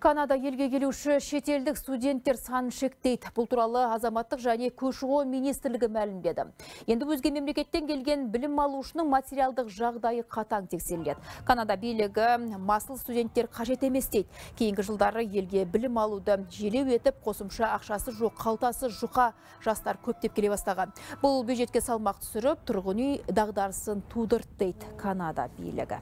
Канада елге келуші шетелдік студенттер санын шектейді. Бұл туралы азаматтық және көшіғо министрлігі мәлімдеді. Енді өзге мемлекеттен келген білім алушының материалдық жағдайы қатаң тексеріледі. Канада билігі масыл студенттер қажет емес дейді. Кейінгі жылдары елге білім алуды желеу етіп, қосымша ақшасы жоқ, қалтасы жұқа жастар көптеп келе бастаған. Бұл бюджетке салмақ түсіріп, тұрғын үй дағдарысын тудырды дейді Канада билігі.